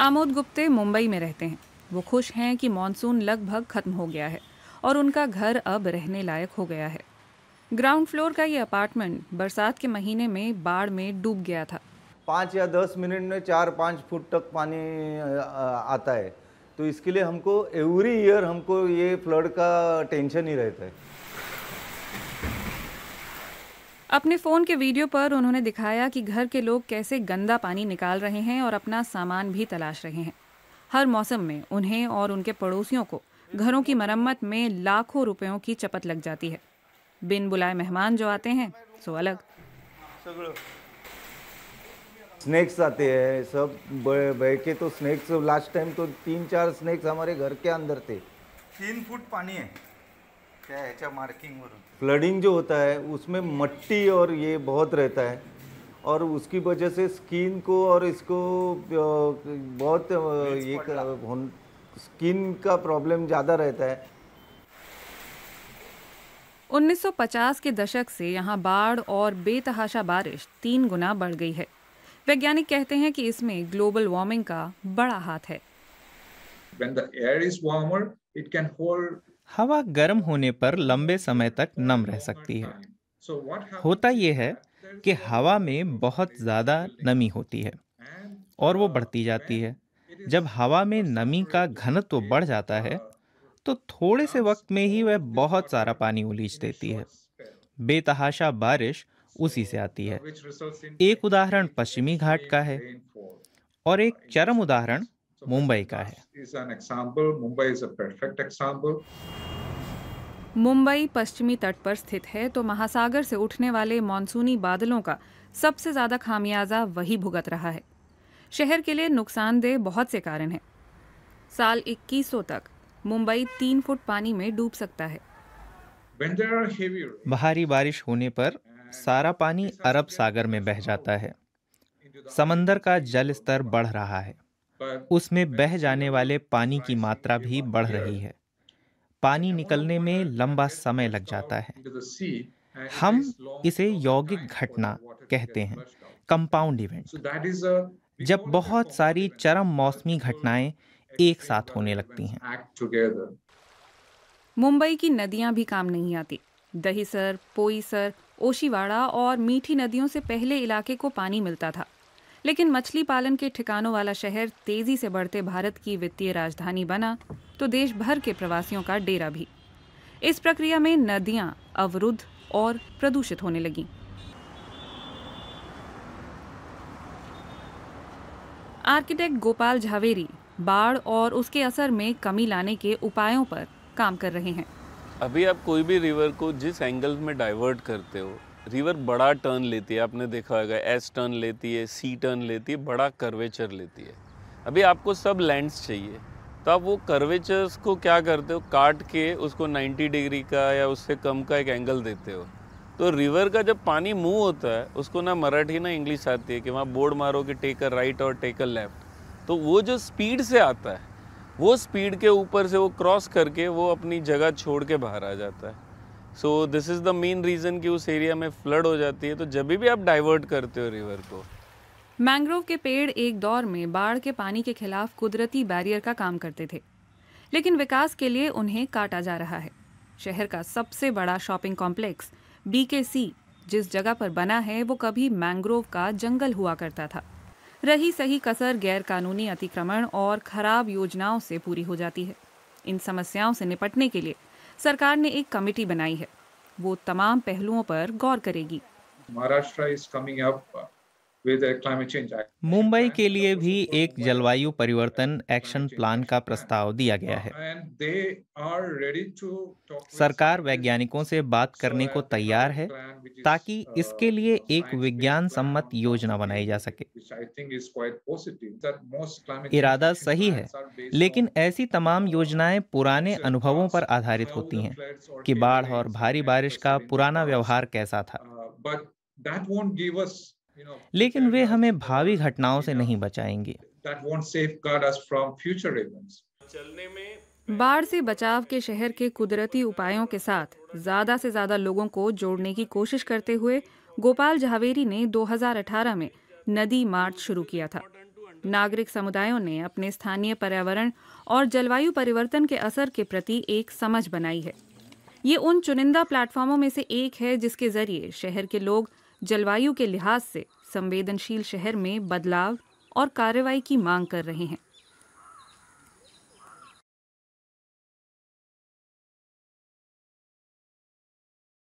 आमोद गुप्ते मुंबई में रहते हैं वो खुश हैं कि मानसून लगभग खत्म हो गया है और उनका घर अब रहने लायक हो गया है ग्राउंड फ्लोर का ये अपार्टमेंट बरसात के महीने में बाढ़ में डूब गया था पाँच या दस मिनट में चार पाँच फुट तक पानी आता है तो इसके लिए हमको एवरी ईयर हमको ये फ्लड का टेंशन ही रहता है अपने फ़ोन के वीडियो पर उन्होंने दिखाया कि घर के लोग कैसे गंदा पानी निकाल रहे हैं और अपना सामान भी तलाश रहे हैं हर मौसम में उन्हें और उनके पड़ोसियों को घरों की मरम्मत में लाखों रुपयों की चपत लग जाती है बिन बुलाए मेहमान जो आते हैं सो अलग स्नैक्स आते हैं सब बैठे तो स्नैक्स लास्ट टाइम तो तीन चार स्नैक्स हमारे घर के अंदर थे तीन फुट पानी है क्या फ्लडिंग जो होता है उसमें मट्टी और ये बहुत रहता है और उसकी वजह से स्किन को और इसको बहुत ये स्किन का प्रॉब्लम ज़्यादा रहता है 1950 के दशक से यहाँ बाढ़ और बेतहाशा बारिश तीन गुना बढ़ गई है वैज्ञानिक कहते हैं कि इसमें ग्लोबल वार्मिंग का बड़ा हाथ है When the air is warmer, it can hold हवा गर्म होने पर लंबे समय तक नम रह सकती है होता यह है कि हवा में बहुत ज़्यादा नमी होती है और वो बढ़ती जाती है जब हवा में नमी का घनत्व बढ़ जाता है तो थोड़े से वक्त में ही वह बहुत सारा पानी उलीच देती है बेतहाशा बारिश उसी से आती है एक उदाहरण पश्चिमी घाट का है और एक चरम उदाहरण मुंबई का है मुंबई पश्चिमी तट पर स्थित है तो महासागर से उठने वाले मानसूनी बादलों का सबसे ज़्यादा खामियाजा वही भुगत रहा है शहर के लिए नुकसानदेह बहुत से कारण हैं साल 2100 तक मुंबई तीन फुट पानी में डूब सकता है भारी बारिश होने पर सारा पानी अरब सागर में बह जाता है समंदर का जल स्तर बढ़ रहा है उसमें बह जाने वाले पानी की मात्रा भी बढ़ रही है पानी निकलने में लंबा समय लग जाता है हम इसे यौगिक घटना कहते हैं कंपाउंड इवेंट जब बहुत सारी चरम मौसमी घटनाएं एक साथ होने लगती हैं मुंबई की नदियां भी काम नहीं आती दहीसर पोईसर ओशीवाड़ा और मीठी नदियों से पहले इलाके को पानी मिलता था लेकिन मछली पालन के ठिकानों वाला शहर तेजी से बढ़ते भारत की वित्तीय राजधानी बना तो देश भर के प्रवासियों का डेरा भी इस प्रक्रिया में नदियां अवरुद्ध और प्रदूषित होने लगी आर्किटेक्ट गोपाल झावेरी बाढ़ और उसके असर में कमी लाने के उपायों पर काम कर रहे हैं अभी आप कोई भी रिवर को जिस एंगल में डाइवर्ट करते हो रिवर बड़ा टर्न लेती है आपने देखा होगा एस टर्न लेती है सी टर्न लेती है बड़ा कर्वेचर लेती है अभी आपको सब लैंड्स चाहिए तो आप वो कर्वेचर्स को क्या करते हो काट के उसको 90 डिग्री का या उससे कम का एक एंगल देते हो तो रिवर का जब पानी मूव होता है उसको ना मराठी ना इंग्लिश आती है कि वहाँ बोर्ड मारो कि टेक अ राइट और टेक अ लेफ्ट तो वो जो स्पीड से आता है वो स्पीड के ऊपर से वो क्रॉस करके वो अपनी जगह छोड़ के बाहर आ जाता है so this is the main reason कि उस एरिया में फ्लड हो जाती है तो जब भी आप डाइवर्ट करते हो रिवर को मैंग्रोव के पेड़ एक दौर में बाढ़ के पानी के खिलाफ कुदरती बैरियर का काम करते थे लेकिन विकास के लिए उन्हें काटा जा रहा है शहर का सबसे बड़ा शॉपिंग कॉम्प्लेक्स बीकेसी जिस जगह पर बना है वो कभी मैंग्रोव का जंगल हुआ करता था रही सही कसर गैर कानूनी अतिक्रमण और खराब योजनाओं से पूरी हो जाती है इन समस्याओं से निपटने के लिए सरकार ने एक कमेटी बनाई है वो तमाम पहलुओं पर गौर करेगी Maharashtra is coming up Mumbai के लिए भी एक जलवायु परिवर्तन एक्शन प्लान का प्रस्ताव दिया गया है सरकार वैज्ञानिकों से बात करने को तैयार है ताकि uh, इसके लिए एक विज्ञान सम्मत योजना बनाई जा सके इरादा सही है लेकिन ऐसी तमाम योजनाएं पुराने अनुभवों पर आधारित होती हैं कि बाढ़ और भारी बारिश का पुराना व्यवहार कैसा था uh, लेकिन वे हमें भावी घटनाओं से नहीं बचाएंगे बाढ़ से बचाव के शहर के कुदरती उपायों के साथ ज्यादा से ज्यादा लोगों को जोड़ने की कोशिश करते हुए गोपाल झावेरी ने 2018 में नदी मार्च शुरू किया था नागरिक समुदायों ने अपने स्थानीय पर्यावरण और जलवायु परिवर्तन के असर के प्रति एक समझ बनाई है ये उन चुनिंदा प्लेटफॉर्मों में से एक है जिसके जरिए शहर के लोग जलवायु के लिहाज से संवेदनशील शहर में बदलाव और कार्रवाई की मांग कर रहे हैं